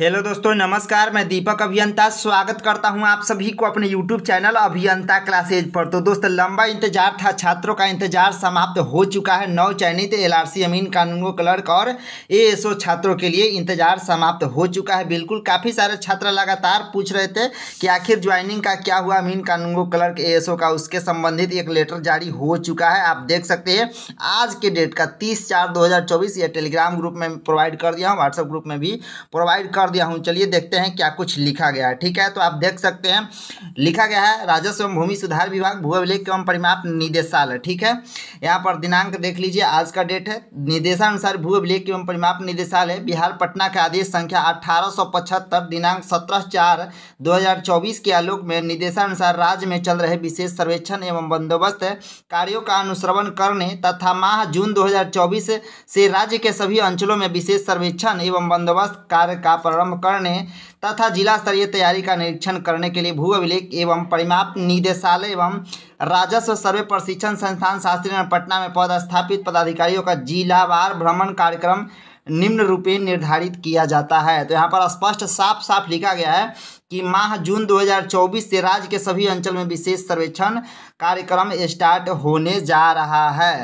hello दोस्तों नमस्कार मैं दीपक अभियंता स्वागत करता हूं आप सभी को अपने यूट्यूब चैनल अभियंता क्लासेज पर तो दोस्तों लंबा इंतजार था छात्रों का इंतजार समाप्त हो चुका है नौ चयनित एल आर सी अमीन कानूनों क्लर्क और एएसओ छात्रों के लिए इंतजार समाप्त हो चुका है बिल्कुल काफ़ी सारे छात्र लगातार पूछ रहे थे कि आखिर ज्वाइनिंग का क्या हुआ अमीन कानूनगो क्लर्क ए का उसके संबंधित एक लेटर जारी हो चुका है आप देख सकते हैं आज के डेट का तीस चार दो ये टेलीग्राम ग्रुप में प्रोवाइड कर दिया हूँ व्हाट्सअप ग्रुप में भी प्रोवाइड कर दिया हूँ चलिए देखते हैं क्या कुछ लिखा गया है ठीक है तो आप देख सकते हैं लिखा गया है राजस्व एवं भूमि सुधार विभाग भू अभिलेख एवं परिमाप निदेशालय ठीक है यहाँ पर दिनांक देख लीजिए आज का डेट है निदेशानुसार भू अभिलेख एवं परिमाप निदेशालय बिहार पटना का आदेश संख्या अठारह दिनांक सत्रह चार दो के आलोक में निदेशानुसार राज्य में चल रहे विशेष सर्वेक्षण एवं बंदोबस्त कार्यों का अनुश्रवण करने तथा माह जून दो से राज्य के सभी अंचलों में विशेष सर्वेक्षण एवं बंदोबस्त कार्य का प्रारंभ प्रारंभ करने तथा जिला स्तरीय तैयारी का निरीक्षण करने के लिए भू अभिलेख एवं परिमाप निदेशालय एवं राजस्व सर्वे प्रशिक्षण संस्थान शास्त्री नगर पटना में पदस्थापित पदाधिकारियों का जिलावार भ्रमण कार्यक्रम निम्न रूपे निर्धारित किया जाता है तो यहाँ पर स्पष्ट साफ साफ लिखा गया है कि माह जून 2024 से राज्य के सभी अंचल में विशेष सर्वेक्षण कार्यक्रम स्टार्ट होने जा रहा है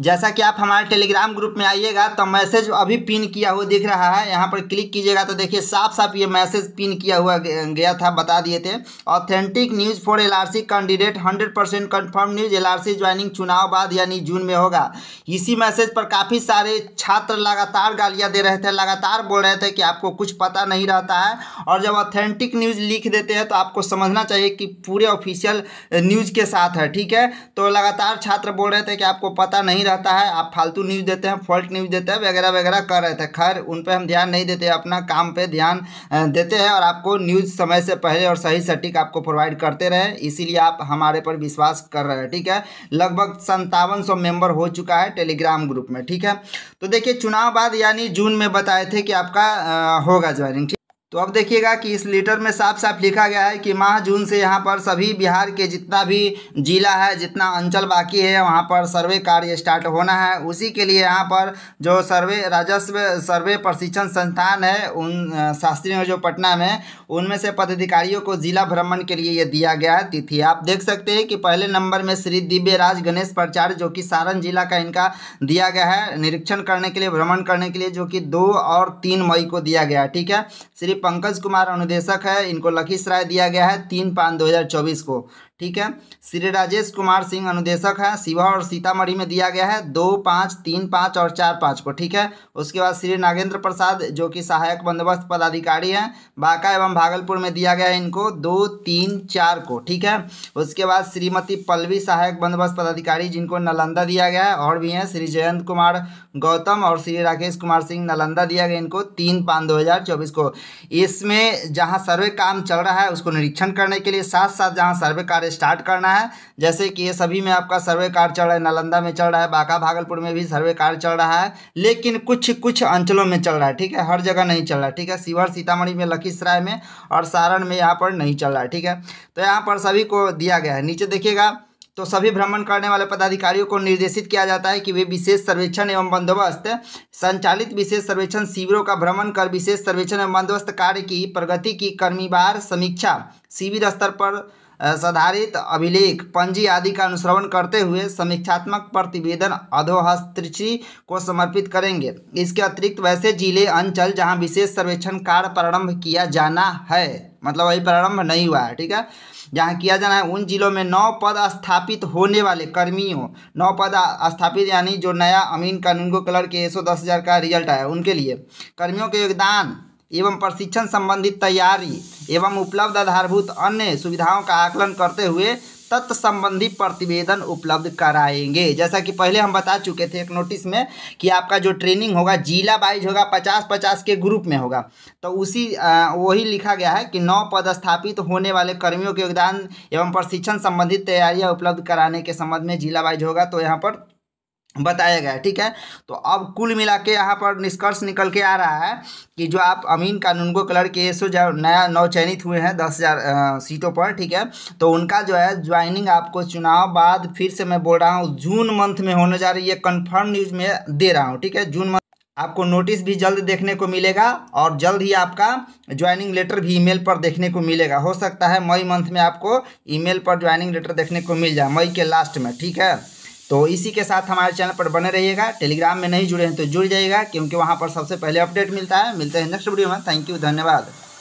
जैसा कि आप हमारे टेलीग्राम ग्रुप में आइएगा तो मैसेज अभी पिन किया हुआ दिख रहा है यहाँ पर क्लिक कीजिएगा तो देखिए साफ साफ ये मैसेज पिन किया हुआ गया था बता दिए थे authentic news for LRC candidate 100 percent confirm news LRC joining चुनाव बाद यानी जून में होगा इसी मैसेज पर काफ़ी सारे छात्र लगातार गालियाँ दे रहे थे लगातार बोल रहे थे कि आपको कुछ पता नहीं रहता है और जब ऑथेंटिक न्यूज़ लिख देते हैं तो आपको समझना चाहिए कि पूरे ऑफिशियल न्यूज़ के साथ है ठीक है तो लगातार छात्र बोल रहे थे कि आपको पता नहीं नहीं रहता है आप फालतू न्यूज़ देते हैं फॉल्ट न्यूज़ देते हैं वगैरह वगैरह कर रहे थे खैर उन पर हम ध्यान नहीं देते अपना काम पर ध्यान देते हैं और आपको न्यूज़ समय से पहले और सही सटीक आपको प्रोवाइड करते रहे इसीलिए आप हमारे पर विश्वास कर रहे हैं ठीक है लगभग संतावन सौ मेंबर हो चुका है टेलीग्राम ग्रुप में ठीक है तो देखिए चुनाव बाद यानी जून में बताए थे कि आपका होगा ज्वाइनिंग तो अब देखिएगा कि इस लेटर में साफ साफ लिखा गया है कि माह जून से यहाँ पर सभी बिहार के जितना भी जिला है जितना अंचल बाकी है वहाँ पर सर्वे कार्य स्टार्ट होना है उसी के लिए यहाँ पर जो सर्वे राजस्व सर्वे प्रशिक्षण संस्थान है उन में जो पटना में उनमें से पदाधिकारियों को जिला भ्रमण के लिए ये दिया गया है तिथि आप देख सकते हैं कि पहले नंबर में श्री दिव्य राज गणेश प्रचार जो कि सारण जिला का इनका दिया गया है निरीक्षण करने के लिए भ्रमण करने के लिए जो कि दो और तीन मई को दिया गया है ठीक है श्री पंकज कुमार अनुदेशक है इनको लखीसराय दिया गया है तीन पाँच दो को ठीक है श्री राजेश कुमार सिंह अनुदेशक हैं शिवा और सीतामढ़ी में दिया गया है दो पाँच तीन पाँच और चार पाँच को ठीक है उसके बाद श्री नागेंद्र प्रसाद जो कि सहायक बंदोबस्त पदाधिकारी हैं बांका एवं भागलपुर में दिया गया है इनको दो तीन चार को ठीक है उसके बाद श्रीमती पल्लवी सहायक बंदोबस्त पदाधिकारी जिनको नालंदा दिया गया है और भी हैं श्री जयंत कुमार गौतम और श्री राकेश कुमार सिंह नालंदा दिया गया इनको तीन पाँच दो हज़ार चौबीस को इसमें जहाँ सर्वे काम चल रहा है उसको निरीक्षण करने के लिए साथ साथ जहाँ सर्वे कार्य स्टार्ट करना है जैसे कि ये सभी में आपका सर्वे कार्य चल रहा है नालंदा में चल रहा है बांका भागलपुर में भी सर्वे कार्य चल रहा है लेकिन कुछ कुछ अंचलों में चल रहा है ठीक है हर जगह नहीं चल रहा है ठीक है शिवर सीतामढ़ी में लखीसराय में और सारण में यहाँ पर नहीं चल रहा है ठीक है तो यहाँ पर सभी को दिया गया है नीचे देखिएगा तो सभी भ्रमण करने वाले पदाधिकारियों को निर्देशित किया जाता है कि वे विशेष सर्वेक्षण एवं बंदोबस्त संचालित विशेष सर्वेक्षण शिविरों का भ्रमण कर विशेष सर्वेक्षण एवं बंदोबस्त कार्य की प्रगति की कर्मीवार समीक्षा शिविर स्तर पर सुधारित अभिलेख पंजी आदि का अनुश्रवण करते हुए समीक्षात्मक प्रतिवेदन अधोहस्त्री को समर्पित करेंगे इसके अतिरिक्त वैसे जिले अंचल जहां विशेष सर्वेक्षण कार्य प्रारंभ किया जाना है मतलब वही प्रारंभ नहीं हुआ है ठीक है जहाँ किया जाना है उन जिलों में नौ पद स्थापित होने वाले कर्मियों नौ पद स्थापित यानी जो नया अमीन कानून को कलर के एक सौ दस हज़ार का रिजल्ट आया उनके लिए कर्मियों के योगदान एवं प्रशिक्षण संबंधित तैयारी एवं उपलब्ध आधारभूत अन्य सुविधाओं का आकलन करते हुए तत्संबंधी प्रतिवेदन उपलब्ध कराएंगे जैसा कि पहले हम बता चुके थे एक नोटिस में कि आपका जो ट्रेनिंग होगा जिला वाइज होगा पचास पचास के ग्रुप में होगा तो उसी वही लिखा गया है कि नौ पदस्थापित तो होने वाले कर्मियों के योगदान एवं प्रशिक्षण संबंधित तैयारियां उपलब्ध कराने के संबंध में जिला वाइज होगा तो यहाँ पर बताया गया ठीक है तो अब कुल मिला के यहाँ पर निष्कर्ष निकल के आ रहा है कि जो आप अमीन कानून को कलर के एसो जो नया चयनित हुए हैं दस हज़ार सीटों पर ठीक है तो उनका जो है ज्वाइनिंग आपको चुनाव बाद फिर से मैं बोल रहा हूँ जून मंथ में होने जा रही है कन्फर्म न्यूज़ में दे रहा हूँ ठीक है जून मंथ आपको नोटिस भी जल्द देखने को मिलेगा और जल्द ही आपका ज्वाइनिंग लेटर भी ईमेल पर देखने को मिलेगा हो सकता है मई मंथ में आपको ईमेल पर ज्वाइनिंग लेटर देखने को मिल जाए मई के लास्ट में ठीक है तो इसी के साथ हमारे चैनल पर बने रहिएगा टेलीग्राम में नहीं जुड़े हैं तो जुड़ जाइएगा क्योंकि वहाँ पर सबसे पहले अपडेट मिलता है मिलते हैं नेक्स्ट वीडियो में थैंक यू धन्यवाद